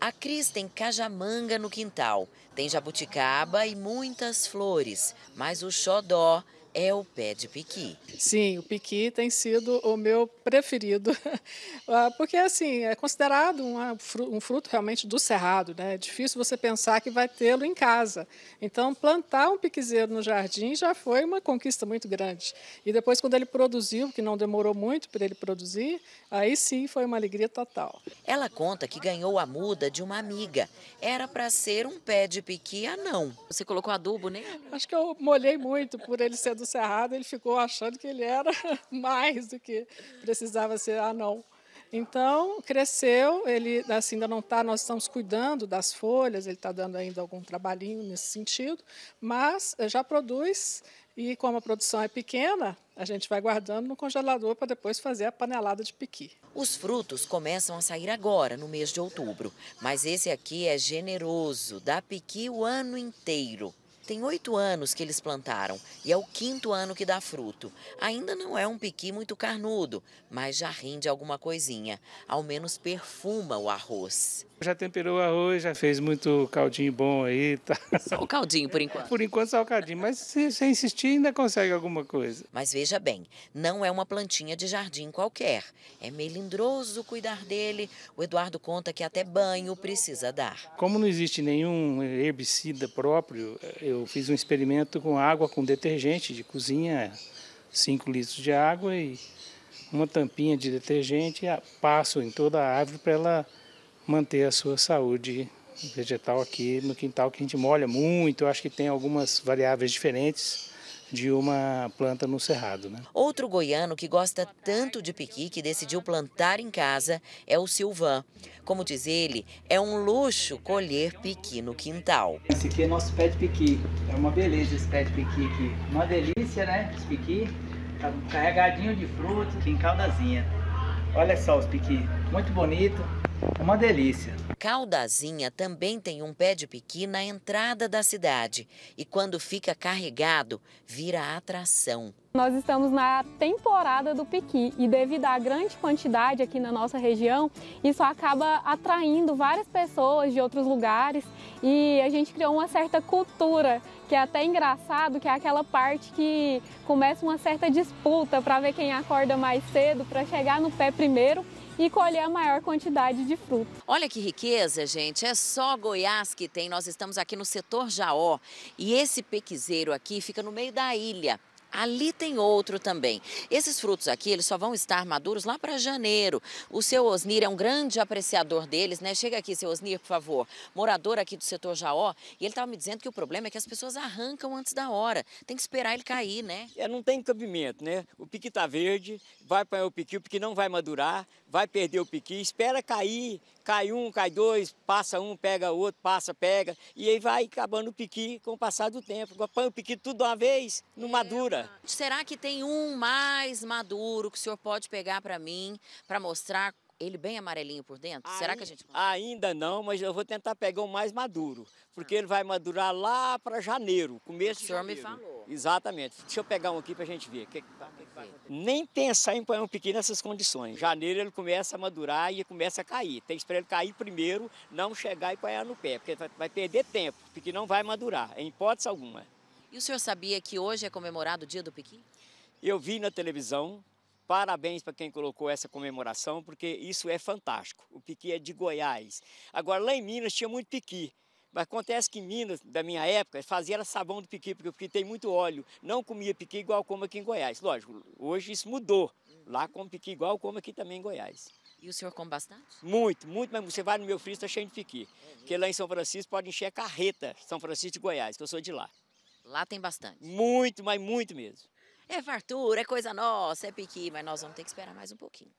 A Cris tem cajamanga no quintal, tem jabuticaba e muitas flores, mas o xodó é o pé de piqui. Sim, o piqui tem sido o meu preferido, ah, porque assim é considerado um fruto realmente do cerrado, né? É difícil você pensar que vai tê-lo em casa. Então plantar um piquizeiro no jardim já foi uma conquista muito grande. E depois quando ele produziu, que não demorou muito para ele produzir, aí sim foi uma alegria total. Ela conta que ganhou a muda de uma amiga. Era para ser um pé de piqui não. Você colocou adubo, né? Acho que eu molhei muito por ele ser do Cerrado, ele ficou achando que ele era mais do que precisava ser anão. Ah, então, cresceu, ele assim, ainda não está, nós estamos cuidando das folhas, ele está dando ainda algum trabalhinho nesse sentido, mas eh, já produz, e como a produção é pequena, a gente vai guardando no congelador para depois fazer a panelada de piqui. Os frutos começam a sair agora, no mês de outubro, mas esse aqui é generoso, dá piqui o ano inteiro. Tem oito anos que eles plantaram e é o quinto ano que dá fruto. Ainda não é um piqui muito carnudo, mas já rende alguma coisinha. Ao menos perfuma o arroz. Já temperou o arroz, já fez muito caldinho bom aí. Tá. Só o caldinho por enquanto. Por enquanto só o caldinho, mas se, você insistir ainda consegue alguma coisa. Mas veja bem, não é uma plantinha de jardim qualquer. É melindroso cuidar dele. O Eduardo conta que até banho precisa dar. Como não existe nenhum herbicida próprio, eh, eu eu fiz um experimento com água com detergente de cozinha, 5 litros de água e uma tampinha de detergente, passo em toda a árvore para ela manter a sua saúde vegetal aqui no quintal que a gente molha muito. Eu acho que tem algumas variáveis diferentes de uma planta no cerrado. Né? Outro goiano que gosta tanto de piqui que decidiu plantar em casa é o Silvan. Como diz ele, é um luxo colher piqui no quintal. Esse aqui é nosso pé de piqui. É uma beleza esse pé de piqui aqui. Uma delícia, né? Esse piqui tá carregadinho de fruto, caldazinha. Olha só os piqui, muito bonito. É uma delícia. Caldazinha também tem um pé de piqui na entrada da cidade e quando fica carregado, vira atração. Nós estamos na temporada do piqui e devido à grande quantidade aqui na nossa região, isso acaba atraindo várias pessoas de outros lugares e a gente criou uma certa cultura que é até engraçado, que é aquela parte que começa uma certa disputa para ver quem acorda mais cedo, para chegar no pé primeiro e colher a maior quantidade de fruta. Olha que riqueza, gente. É só Goiás que tem. Nós estamos aqui no setor Jaó e esse pequizeiro aqui fica no meio da ilha. Ali tem outro também. Esses frutos aqui, eles só vão estar maduros lá para janeiro. O seu Osnir é um grande apreciador deles, né? Chega aqui, seu Osnir, por favor. Morador aqui do setor Jaó. E ele estava me dizendo que o problema é que as pessoas arrancam antes da hora. Tem que esperar ele cair, né? É, não tem cabimento, né? O piqui está verde, vai para o piqui, o piqui não vai madurar, vai perder o piqui, espera cair. Cai um, cai dois, passa um, pega outro, passa, pega. E aí vai acabando o piqui com o passar do tempo. Põe o piqui tudo de uma vez, não é. madura. Será que tem um mais maduro que o senhor pode pegar para mim, para mostrar ele bem amarelinho por dentro? Será que a gente consegue? Ainda não, mas eu vou tentar pegar um mais maduro, porque ah. ele vai madurar lá para janeiro, começo de janeiro. O senhor me falou. Exatamente. Deixa eu pegar um aqui para a gente ver. Que, que, tá, que, que tá Nem pensar em pôr um pequeno nessas condições. Janeiro ele começa a madurar e começa a cair. Tem que esperar ele cair primeiro, não chegar e apanhar no pé, porque vai, vai perder tempo, porque não vai madurar, em hipótese alguma. E o senhor sabia que hoje é comemorado o Dia do Piqui? Eu vi na televisão. Parabéns para quem colocou essa comemoração, porque isso é fantástico. O piqui é de Goiás. Agora, lá em Minas tinha muito piqui. Mas acontece que em Minas, da minha época, fazia sabão do piqui, porque o piqui tem muito óleo. Não comia piqui igual como aqui em Goiás. Lógico, hoje isso mudou. Lá como piqui igual como aqui também em Goiás. E o senhor come bastante? Muito, muito, mas você vai no meu frio, está cheio de piqui. Porque lá em São Francisco pode encher a carreta, São Francisco de Goiás, que eu sou de lá. Lá tem bastante. Muito, mas muito mesmo. É fartura, é coisa nossa, é piqui, mas nós vamos ter que esperar mais um pouquinho.